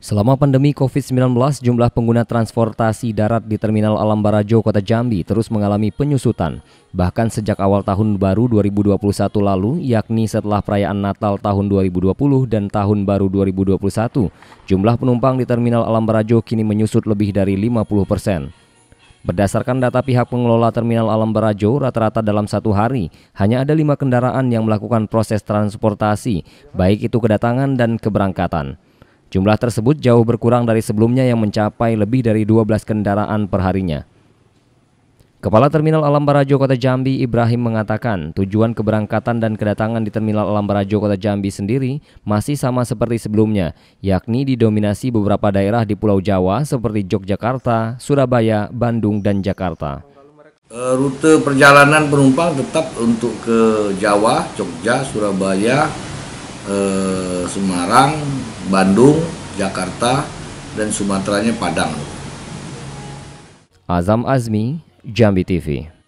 Selama pandemi COVID-19, jumlah pengguna transportasi darat di Terminal Alam Barajo, Kota Jambi terus mengalami penyusutan. Bahkan sejak awal tahun baru 2021 lalu, yakni setelah perayaan Natal tahun 2020 dan Tahun Baru 2021, jumlah penumpang di Terminal Alam Barajo kini menyusut lebih dari 50 persen. Berdasarkan data pihak pengelola Terminal Alam Barajo, rata-rata dalam satu hari hanya ada lima kendaraan yang melakukan proses transportasi, baik itu kedatangan dan keberangkatan. Jumlah tersebut jauh berkurang dari sebelumnya yang mencapai lebih dari 12 kendaraan perharinya. Kepala Terminal Alam Barajo Kota Jambi Ibrahim mengatakan tujuan keberangkatan dan kedatangan di Terminal Alam Barajo Kota Jambi sendiri masih sama seperti sebelumnya, yakni didominasi beberapa daerah di Pulau Jawa seperti Yogyakarta, Surabaya, Bandung, dan Jakarta. Eh, rute perjalanan penumpang tetap untuk ke Jawa, Jogja, Surabaya, eh, Semarang, Bandung, Jakarta, dan Sumateranya Padang. Azam Azmi, Jambi TV.